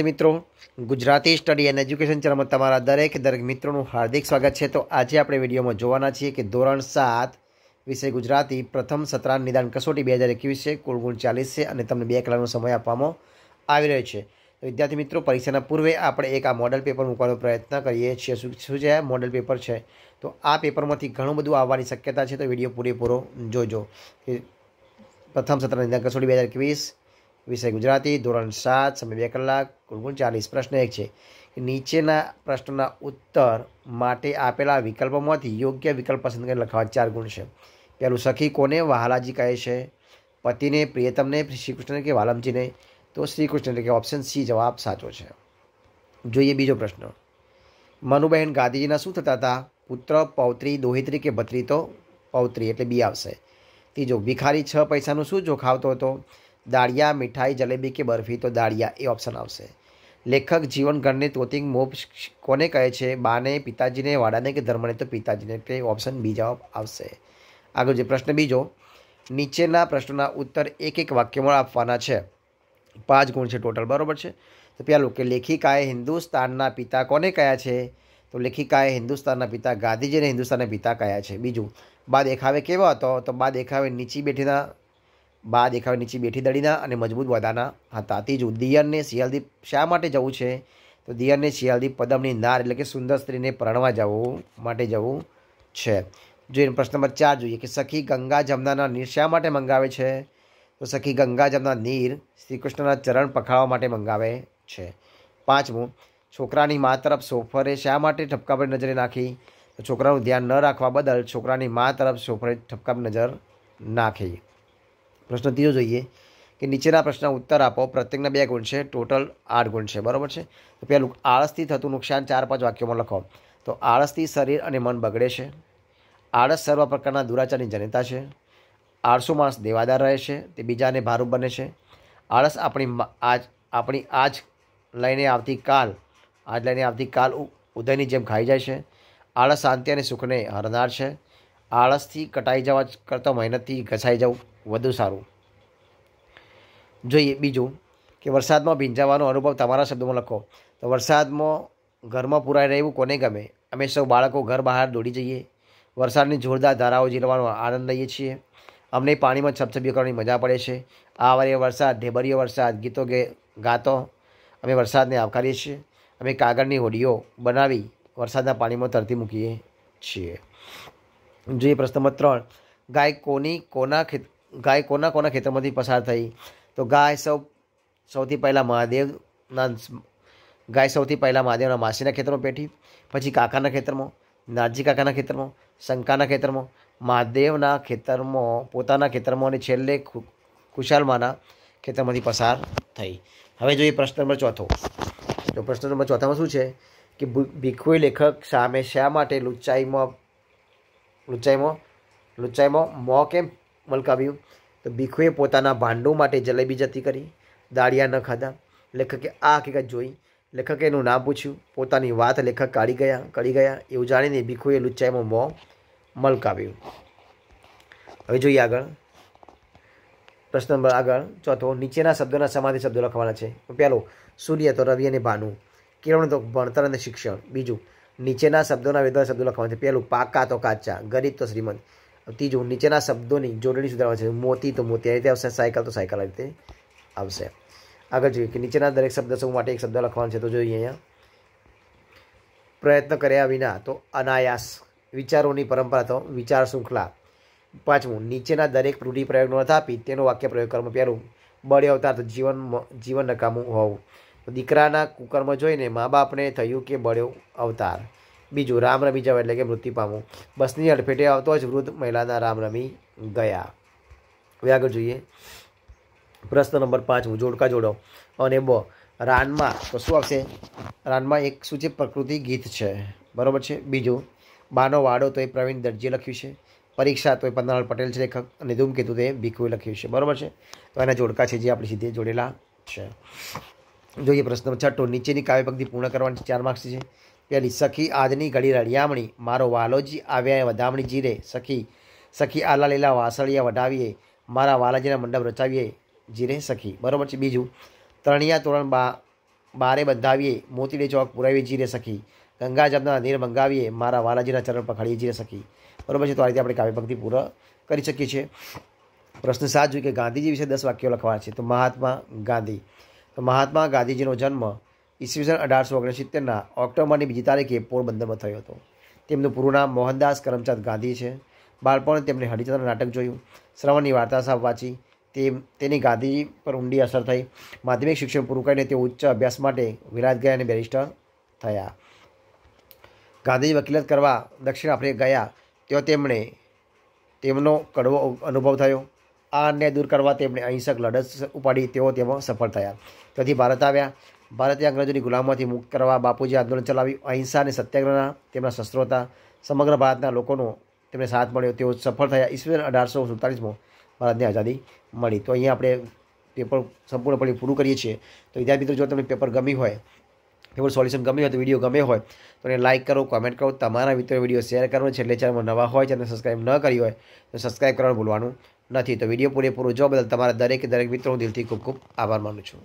મિત્રો Gujarati study and education ચેનલમાં તમારા દરેક દરેક મિત્રોનું હાર્દિક સ્વાગત છે તો આજે આપણે વિડીયોમાં જોવાના છીએ કે ધોરણ સાત વિષય ગુજરાતી પ્રથમ સત્રાંત નિદાન કસોટી બે હજાર એકવીસ છે કુલ ગુણ ચાલીસ છે અને તમને બે કલાકનો સમય આપવામાં આવી રહ્યો છે વિદ્યાર્થી મિત્રો પરીક્ષાના પૂર્વે આપણે એક આ મોડલ પેપર મૂકવાનો પ્રયત્ન કરીએ છીએ શું શું છે મોડલ પેપર છે તો આ પેપરમાંથી ઘણું બધું આવવાની શક્યતા છે તો વિડીયો પૂરેપૂરો જોજો કે પ્રથમ સત્રાંત નિદાન કસોટી બે હજાર એકવીસ વિષય ગુજરાતી ધોરણ સાત સમય બે કલાક કુલ ચાલીસ પ્રશ્ન એક છે નીચેના પ્રશ્નના ઉત્તર માટે આપેલા વિકલ્પોમાંથી યોગ્ય વિકલ્પ પસંદ કરી લખવા ચાર ગુણ છે પહેલું સખી કોને વહાલાજી કહે છે પતિને પ્રિયતમને શ્રી કે વાલમજીને તો શ્રીકૃષ્ણ કૃષ્ણ એટલે કે ઓપ્શન સી જવાબ સાચો છે જોઈએ બીજો પ્રશ્ન મનુબહેન ગાંધીજીના શું થતા હતા પુત્ર પૌત્રી દોહિત્રી કે ભત્રી તો પૌત્રી એટલે બી આવશે ત્રીજો ભિખારી છ પૈસાનું શું જોખાવતો હતો દાળિયા મીઠાઈ જલેબી કે બરફી તો દાળિયા એ ઓપ્શન આવશે લેખક જીવન ગણને તોતિંગ મોપ કોને કહે છે બાને પિતાજીને વાડાને કે ધર્મને તો પિતાજીને કે ઓપ્શન બી જવાબ આવશે આગળ જે પ્રશ્ન બીજો નીચેના પ્રશ્નોના ઉત્તર એક એક વાક્યમાં આપવાના છે પાંચ ગુણ છે ટોટલ બરાબર છે તો પહેલું કે લેખિકાએ હિન્દુસ્તાનના પિતા કોને કયા છે તો લેખિકાએ હિન્દુસ્તાનના પિતા ગાંધીજીને હિન્દુસ્તાનના પિતા કયા છે બીજું બા દેખાવે કેવો હતો તો બા દેખાવે નીચી બેઠીના બા દેખાવ નીચે બેઠી દળીના અને મજબૂત વાદાના હતા તે ત્રીજું દિયરને શિયાલદીપ શા માટે જવું છે તો દિયરને શિયાલદીપ પદમની નાર એટલે કે સુંદર સ્ત્રીને પરણવા જવું માટે જવું છે જોઈએ પ્રશ્ન નંબર ચાર જોઈએ કે સખી ગંગા જમનાના નીર શા માટે મંગાવે છે તો સખી ગંગા જમના નીર શ્રી કૃષ્ણના ચરણ પખાળવા માટે મંગાવે છે પાંચમું છોકરાની મા તરફ સોફરે શા માટે ઠપકા નજરે નાખી છોકરાનું ધ્યાન ન રાખવા બદલ છોકરાની મા તરફ સોફરે ઠપકા નજર નાખી પ્રશ્ન ત્રીજો જોઈએ કે નીચેના પ્રશ્નના ઉત્તર આપો પ્રત્યેકના બે ગુણ છે ટોટલ આઠ ગુણ છે બરાબર છે તો પહેલું આળસથી થતું નુકસાન ચાર પાંચ વાક્યોમાં લખો તો આળસથી શરીર અને મન બગડે છે આળસ સર્વ પ્રકારના દુરાચારની જનતા છે આળસુ માણસ દેવાદાર રહે છે તે બીજાને ભારું બને છે આળસ આપણી આજ આપણી આજ લઈને આવતી કાલ આજ લઈને આવતી કાલ ઉદયની જેમ ખાઈ જાય છે આળસ શાંતિ અને સુખને હરનાર છે આળસથી કટાઈ જવા કરતાં મહેનતથી ઘસાઈ જવું વધુ સારું જોઈએ બીજું કે વરસાદમાં ભીંજાવાનો અનુભવ તમારા શબ્દોમાં લખો તો વરસાદમાં ઘરમાં પુરાઈ રહેવું કોને ગમે અમે સૌ બાળકો ઘર બહાર દોડી જઈએ વરસાદની જોરદાર ધારાઓ જીરવાનો આનંદ લઈએ છીએ અમને પાણીમાં છપછપી કરવાની મજા પડે છે આ વારે વરસાદ ઢેબરીયો વરસાદ ગીતો ગે ગાતો અમે વરસાદને આવકારીએ છીએ અમે કાગળની હોડીઓ બનાવી વરસાદના પાણીમાં તરતી મૂકીએ છીએ જોઈએ પ્રશ્ન ત્રણ ગાય કોની કોના ખેત ગાય કોના કોના ખેતરમાંથી પસાર થઈ તો ગાય સૌ સૌથી પહેલાં મહાદેવના ગાય સૌથી પહેલાં મહાદેવના માસીના ખેતરમાં પેઠી પછી કાકાના ખેતરમાં નાજી કાકાના ખેતરમાં શંકાના ખેતરમાં મહાદેવના ખેતરમાં પોતાના ખેતરમાં અને છેલ્લે ખુશાલમાના ખેતરમાંથી પસાર થઈ હવે જોઈએ પ્રશ્ન નંબર ચોથો તો પ્રશ્ન નંબર ચોથામાં શું છે કે ભીખુએ લેખક સામે શા માટે લુચ્ચાઈમાં લુચ્ચાઈમાં લુચ્ચાઈમાં મો કેમ મલકાવ્યું તો ભીખુએ પોતાના ભાંડો માટે જલેબી જતી કરી દાળિયા ન ખાધા લેખકે આ હકીકત જોઈ લેખકે એનું નામ પૂછ્યું પોતાની વાત લેખક કાઢી ગયા કાઢી ગયા એવું જાણીને ભીખુએ લુચ્ચાઈમાં મોં મલકાવ્યું હવે જોઈએ આગળ પ્રશ્ન નંબર આગળ ચોથો નીચેના શબ્દોના સમાધિ શબ્દો લખવાના છે પહેલો સૂર્ય તો રવિ અને ભાનુ કિરણ તો ભણતર અને શિક્ષણ બીજું નીચેના શબ્દોના વેદના શબ્દો લખવાના છે પહેલું પાકા તો કાચા ગરીબ તો શ્રીમંત તી નીચેના શબ્દોની જોડણી સુધારવા છે મોતી તો મોતી આ રીતે આવશે સાયકલ તો સાયકલ આ રીતે આવશે આગળ જોઈએ કે નીચેના દરેક શબ્દ સમૂહ માટે એક શબ્દ લખવાનો છે તો જોઈએ અહીંયા પ્રયત્ન કર્યા વિના તો અનાયાસ વિચારોની પરંપરા તો વિચાર શૃંખલા પાંચમું નીચેના દરેક રૂઢિપ્રયોગનો અર્થ આપી તેનો વાક્ય પ્રયોગ કર્મ પહેલું બળે અવતાર તો જીવન જીવન નકામું હોવું દીકરાના કુકર્મ જોઈને મા બાપને થયું કે બળ્યો અવતાર બીજું રામ રમી જવા એટલે કે મૃત્યુ પામવું બસની અડફેટે આવતો જ વૃદ્ધ મહિલાના રામ રમી ગયા હવે આગળ જોઈએ પ્રશ્ન નંબર પાંચમું જોડકા જોડો અને બ રાનમાં તો શું આવશે રાનમાં એક શું છે પ્રકૃતિ ગીત છે બરાબર છે બીજું બાનો વાડો તો એ પ્રવીણ દરજીએ લખ્યું છે પરીક્ષા તો એ પન્નાલાલ પટેલ છે લેખક અને ધૂમકેતુ તે ભીખુએ લખ્યું છે બરાબર છે તો એના જોડકા છે જે આપણે સીધે જોડેલા છે જોઈએ પ્રશ્ન છઠ્ઠો નીચેની કાવ્યપંક્તિ પૂર્ણ કરવાની ચાર માર્ક્સ છે પેલી સખી આજની ઘડી રળિયામણી મારો વાલોજી આવ્યા વધામણી જીરે સખી સખી આલા લીલા વાસળિયા વઢાવીએ મારા વાલાજીના મંડપ રચાવીએ જીરે સખી બરાબર છે બીજું તણિયા તોરણ બા બારે બંધાવીએ મોતીડે ચોક પુરાવી જીરે સખી ગંગા જબના નીર મંગાવીએ મારા વાલાજીના ચરણ પકડીએ જીરે સખી બરોબર છે તો આ રીતે આપણે કાવ્યપંક્તિ પૂરા કરી શકીએ છીએ પ્રશ્ન સાત જોઈએ કે ગાંધીજી વિશે દસ વાક્યો લખવા છે તો મહાત્મા ગાંધી તો મહાત્મા ગાંધીજીનો જન્મ ઈસવીસન અઢારસો ઓગણસિત્તેરના ઓક્ટોબરની બીજી તારીખે પોરબંદરમાં થયો હતો તેમનું પૂરું નામ મોહનદાસ કરમચંદ ગાંધી છે બાળપણ તેમણે હરિચંદ્ર નાટક જોયું શ્રવણની વાર્તા સાહેબ વાંચી તે તેની ગાંધી પર ઊંડી અસર થઈ માધ્યમિક શિક્ષણ પૂરું કરીને તે ઉચ્ચ અભ્યાસ માટે વિરાજ ગયા અને બેરિસ્ટર થયા ગાંધીજી વકીલત કરવા દક્ષિણ આફ્રિકા ગયા ત્યાં તેમણે તેમનો કડવો અનુભવ થયો આ અન્યાય દૂર કરવા તેમણે અહિંસક લડત ઉપાડી તેઓ તેમાં સફળ થયા ત્યાંથી ભારત આવ્યા ભારતીય અંગ્રેજોની ગુલામમાંથી મુક્ત કરવા બાપુજી આંદોલન ચલાવ્યું અહિંસા અને સત્યાગ્રહના તેમના શસ્ત્રો હતા સમગ્ર ભારતના લોકોનો તેમને સાથ મળ્યો તેઓ સફળ થયા ઈસવીસન અઢારસો સુડતાલીસમાં ભારતની આઝાદી મળી તો અહીંયા આપણે પેપર સંપૂર્ણપણે પૂરું કરીએ છીએ તો વિદ્યાર્થી મિત્રો જો તમને પેપર ગમી હોય પેપર સોલ્યુશન ગમ્યું હોય તો વિડીયો ગમે હોય તો એને લાઇક કરો કોમેન્ટ કરો તમારા મિત્રો વિડીયો શેર કરવાનો છે એટલે ચેનલમાં નવા હોય છે અને સબસ્ક્રાઈબ ન કરી હોય તો સબસ્ક્રાઇબ કરવાનું ભૂલવાનું નથી તો વિડીયો પૂરેપૂરો જોવા બદલ તમારા દરેકે દરેક મિત્રો હું દિલથી ખૂબ ખૂબ આભાર માનું છું